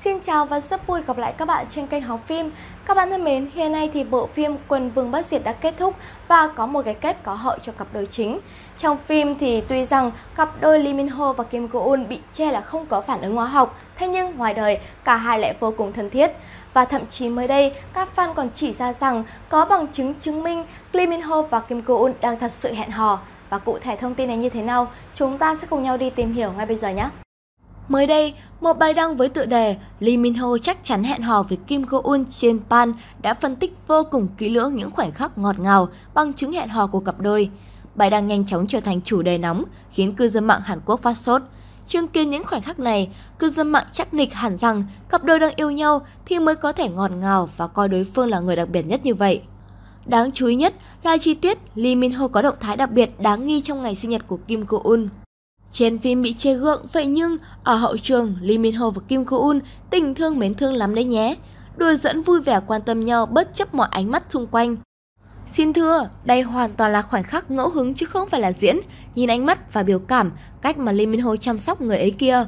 Xin chào và rất vui gặp lại các bạn trên kênh Hóng Phim. Các bạn thân mến, hiện nay thì bộ phim Quần Vương Bất Diệt đã kết thúc và có một cái kết có hậu cho cặp đôi chính. Trong phim thì tuy rằng cặp đôi Lee Min Ho và Kim Go Eun bị che là không có phản ứng hóa học, thế nhưng ngoài đời cả hai lại vô cùng thân thiết. Và thậm chí mới đây, các fan còn chỉ ra rằng có bằng chứng chứng minh Lee Min Ho và Kim Go Eun đang thật sự hẹn hò. Và cụ thể thông tin này như thế nào, chúng ta sẽ cùng nhau đi tìm hiểu ngay bây giờ nhé. Mới đây, một bài đăng với tựa đề Lee Min Ho chắc chắn hẹn hò với Kim Go Eun trên Pan đã phân tích vô cùng kỹ lưỡng những khoảnh khắc ngọt ngào bằng chứng hẹn hò của cặp đôi. Bài đăng nhanh chóng trở thành chủ đề nóng, khiến cư dân mạng Hàn Quốc phát sốt. Chứng kiến những khoảnh khắc này, cư dân mạng chắc nịch hẳn rằng cặp đôi đang yêu nhau thì mới có thể ngọt ngào và coi đối phương là người đặc biệt nhất như vậy. Đáng chú ý nhất là chi tiết Lee Min Ho có động thái đặc biệt đáng nghi trong ngày sinh nhật của Kim Go Eun. Trên phim bị chê gượng, vậy nhưng ở hậu trường, Lee Min Ho và Kim Go Eun tình thương mến thương lắm đấy nhé. Đùa dẫn vui vẻ quan tâm nhau bất chấp mọi ánh mắt xung quanh. Xin thưa, đây hoàn toàn là khoảnh khắc ngẫu hứng chứ không phải là diễn, nhìn ánh mắt và biểu cảm, cách mà Lee Min Ho chăm sóc người ấy kia.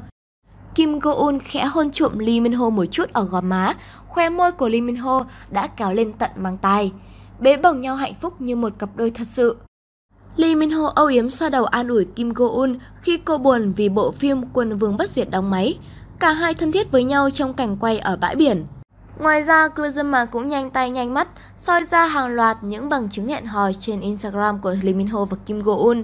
Kim Go Eun khẽ hôn trộm Lee Min Ho một chút ở gò má, khoe môi của Lee Min Ho đã kéo lên tận mang tay, Bế bồng nhau hạnh phúc như một cặp đôi thật sự. Lee Min Ho âu yếm xoa đầu an ủi Kim Go Eun khi cô buồn vì bộ phim Quân Vương Bất Diệt đóng máy. Cả hai thân thiết với nhau trong cảnh quay ở bãi biển. Ngoài ra, cư dân mạng cũng nhanh tay nhanh mắt soi ra hàng loạt những bằng chứng hẹn hò trên Instagram của Lee Min Ho và Kim Go Eun.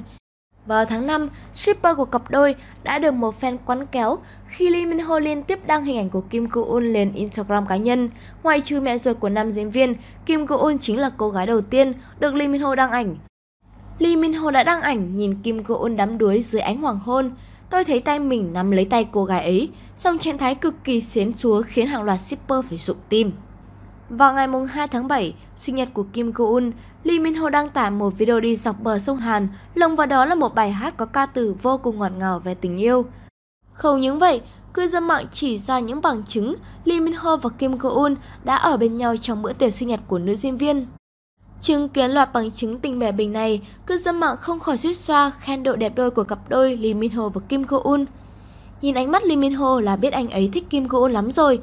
Vào tháng 5, shipper của cặp đôi đã được một fan quấn kéo khi Lee Min Ho liên tiếp đăng hình ảnh của Kim Go Eun lên Instagram cá nhân. Ngoài trừ mẹ ruột của nam diễn viên, Kim Go Eun chính là cô gái đầu tiên được Lee Min Ho đăng ảnh. Lee Min Ho đã đăng ảnh nhìn Kim Go Eun đắm đuối dưới ánh hoàng hôn. Tôi thấy tay mình nắm lấy tay cô gái ấy, song trạng thái cực kỳ xến xúa khiến hàng loạt shipper phải sụp tim. Vào ngày 2 tháng 7, sinh nhật của Kim Go Eun, Lee Min Ho đăng tải một video đi dọc bờ sông Hàn, lồng vào đó là một bài hát có ca từ vô cùng ngọt ngào về tình yêu. Không những vậy, cư dân mạng chỉ ra những bằng chứng Lee Min Ho và Kim Go Eun đã ở bên nhau trong bữa tiệc sinh nhật của nữ diễn viên Chứng kiến loạt bằng chứng tình bè bình này, cư dân mạng không khỏi suýt xoa khen độ đẹp đôi của cặp đôi Lee Min Ho và Kim Go Eun Nhìn ánh mắt Lee Min Ho là biết anh ấy thích Kim Go Eun lắm rồi.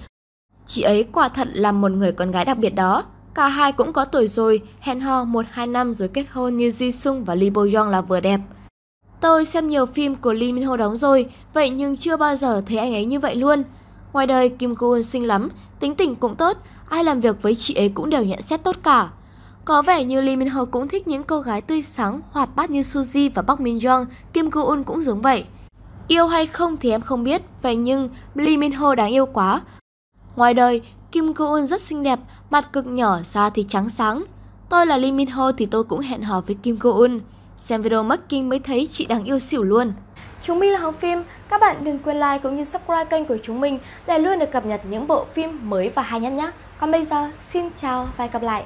Chị ấy quả thật là một người con gái đặc biệt đó. Cả hai cũng có tuổi rồi, hẹn hò 1-2 năm rồi kết hôn như Ji Sung và Lee Bo Young là vừa đẹp. Tôi xem nhiều phim của Lee Min Ho đóng rồi, vậy nhưng chưa bao giờ thấy anh ấy như vậy luôn. Ngoài đời, Kim Go Eun xinh lắm, tính tình cũng tốt, ai làm việc với chị ấy cũng đều nhận xét tốt cả. Có vẻ như Lee Min Ho cũng thích những cô gái tươi sáng, hoạt bát như Suzy và Park Min Young, Kim Go Eun cũng giống vậy. Yêu hay không thì em không biết, vậy nhưng Lee Min Ho đáng yêu quá. Ngoài đời, Kim Go Eun rất xinh đẹp, mặt cực nhỏ, da thì trắng sáng. Tôi là Lee Min Ho thì tôi cũng hẹn hò với Kim Go Eun. Xem video making mới thấy chị đáng yêu xỉu luôn. Chúng mình là Hóng Phim, các bạn đừng quên like cũng như subscribe kênh của chúng mình để luôn được cập nhật những bộ phim mới và hay nhất nhé. Còn bây giờ, xin chào và hẹn gặp lại!